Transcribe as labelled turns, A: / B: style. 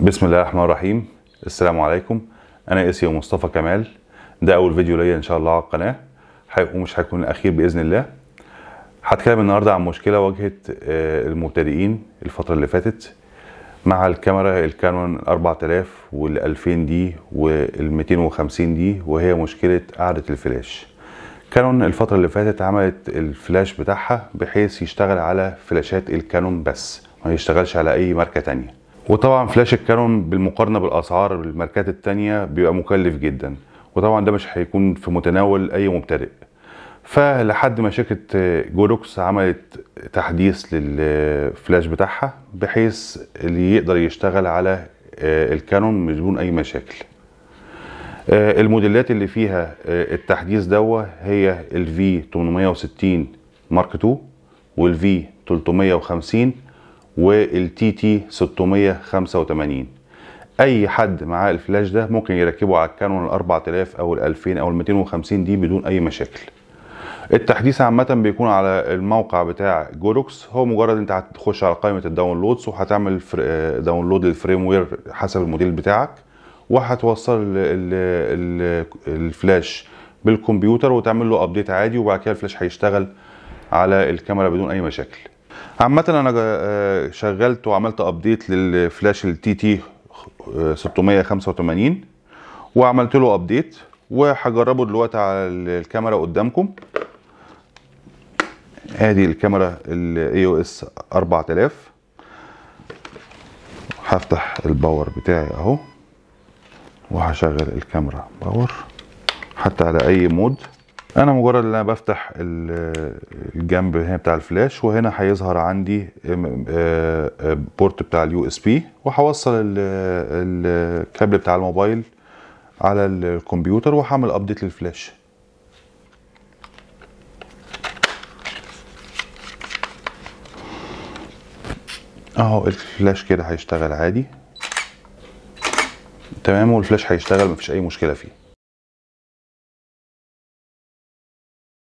A: بسم الله الرحمن الرحيم السلام عليكم انا اسيو مصطفى كمال ده اول فيديو ليا ان شاء الله على القناه ومش هيكون الاخير باذن الله هتكلم النهارده عن مشكله واجهت آه، المبتدئين الفتره اللي فاتت مع الكاميرا الكانون 4000 وال2000 دي وال250 دي وهي مشكله قاعده الفلاش كانون الفتره اللي فاتت عملت الفلاش بتاعها بحيث يشتغل على فلاشات الكانون بس ما يشتغلش على اي ماركه تانيه وطبعا فلاش الكانون بالمقارنه بالاسعار الماركات التانية بيبقى مكلف جدا وطبعا ده مش هيكون في متناول اي مبتدئ فلحد ما شركه جولوكس عملت تحديث للفلاش بتاعها بحيث اللي يقدر يشتغل على آه، الكانون بدون اي مشاكل آه، الموديلات اللي فيها آه، التحديث دوه هي الفي 860 مارك 2 والفي 350 والتي تي 685 اي حد معاه الفلاش ده ممكن يركبه على الكانون ال 4000 او ال 2000 او ال 250 دي بدون اي مشاكل التحديث عامة بيكون على الموقع بتاع جوروكس هو مجرد انت هتخش على قائمة الداونلودز وهتعمل داونلود للفريم وير حسب الموديل بتاعك وهتوصل الفلاش بالكمبيوتر وتعمل له ابديت عادي وبعد كده الفلاش هيشتغل على الكاميرا بدون اي مشاكل عامة انا آه، شغلت وعملت ابديت للفلاش التي تي 685 وعملت له ابديت وهجربه دلوقتي على الكاميرا قدامكم ادي الكاميرا الاي او اس 4000 هفتح الباور بتاعي اهو وهشغل الكاميرا باور حتى على اي مود انا مجرد ان انا بفتح الجنب هنا بتاع الفلاش وهنا هيظهر عندي آه، آه، بورت بتاع اليو اس بي وهوصل الكابل بتاع الموبايل على الكمبيوتر وهعمل ابديت للفلاش اهو الفلاش كده هيشتغل عادي تمام والفلاش هيشتغل مفيش اي مشكله فيه